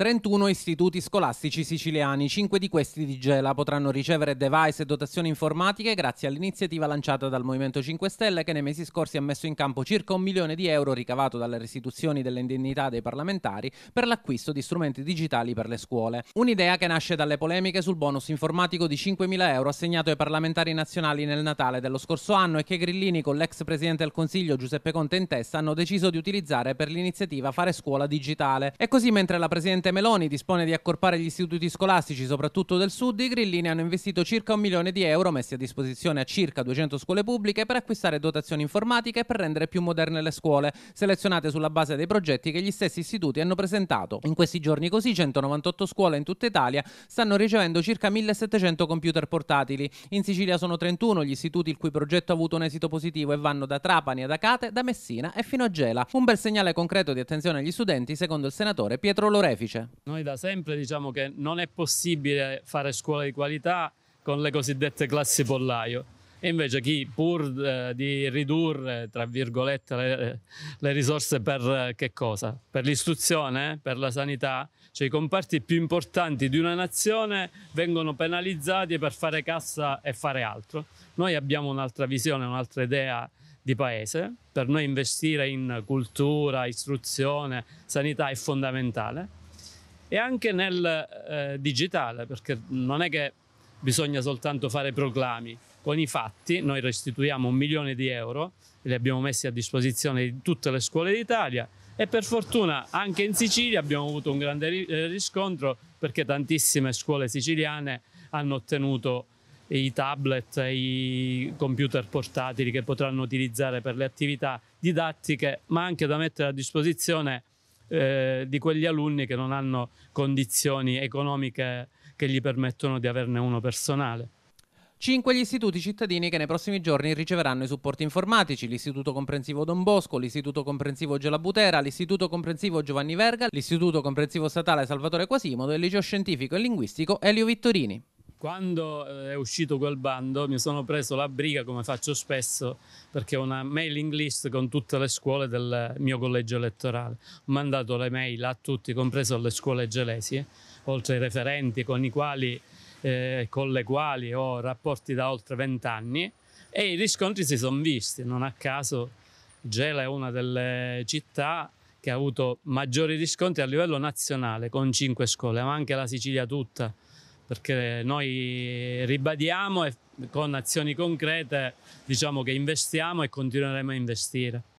31 istituti scolastici siciliani, 5 di questi di Gela, potranno ricevere device e dotazioni informatiche grazie all'iniziativa lanciata dal Movimento 5 Stelle che nei mesi scorsi ha messo in campo circa un milione di euro ricavato dalle restituzioni delle indennità dei parlamentari per l'acquisto di strumenti digitali per le scuole. Un'idea che nasce dalle polemiche sul bonus informatico di 5.000 euro assegnato ai parlamentari nazionali nel Natale dello scorso anno e che Grillini con l'ex Presidente del Consiglio Giuseppe Conte in testa hanno deciso di utilizzare per l'iniziativa Fare Scuola Digitale. E così mentre la Presidente Presidente Meloni dispone di accorpare gli istituti scolastici, soprattutto del sud, i grillini hanno investito circa un milione di euro messi a disposizione a circa 200 scuole pubbliche per acquistare dotazioni informatiche e per rendere più moderne le scuole, selezionate sulla base dei progetti che gli stessi istituti hanno presentato. In questi giorni così 198 scuole in tutta Italia stanno ricevendo circa 1700 computer portatili. In Sicilia sono 31 gli istituti il cui progetto ha avuto un esito positivo e vanno da Trapani ad Acate, da Messina e fino a Gela. Un bel segnale concreto di attenzione agli studenti secondo il senatore Pietro Lorefice invece? Cioè. Noi da sempre diciamo che non è possibile fare scuola di qualità con le cosiddette classi pollaio. E invece chi pur eh, di ridurre, tra virgolette, le, le risorse per eh, che cosa? Per l'istruzione, per la sanità, cioè i comparti più importanti di una nazione vengono penalizzati per fare cassa e fare altro. Noi abbiamo un'altra visione, un'altra idea di paese, per noi investire in cultura, istruzione, sanità è fondamentale e anche nel eh, digitale, perché non è che bisogna soltanto fare proclami. Con i fatti noi restituiamo un milione di euro, li abbiamo messi a disposizione di tutte le scuole d'Italia e per fortuna anche in Sicilia abbiamo avuto un grande eh, riscontro perché tantissime scuole siciliane hanno ottenuto i tablet e i computer portatili che potranno utilizzare per le attività didattiche, ma anche da mettere a disposizione eh, di quegli alunni che non hanno condizioni economiche che gli permettono di averne uno personale. Cinque gli istituti cittadini che nei prossimi giorni riceveranno i supporti informatici, l'Istituto Comprensivo Don Bosco, l'Istituto Comprensivo Gelabutera, l'Istituto Comprensivo Giovanni Verga, l'Istituto Comprensivo Statale Salvatore Quasimodo e il Liceo Scientifico e Linguistico Elio Vittorini. Quando eh, è uscito quel bando mi sono preso la briga, come faccio spesso, perché ho una mailing list con tutte le scuole del mio collegio elettorale. Ho mandato le mail a tutti, compreso le scuole gelesi, oltre ai referenti con, quali, eh, con le quali ho rapporti da oltre vent'anni e i riscontri si sono visti. Non a caso Gela è una delle città che ha avuto maggiori riscontri a livello nazionale, con cinque scuole, ma anche la Sicilia tutta perché noi ribadiamo e con azioni concrete diciamo che investiamo e continueremo a investire.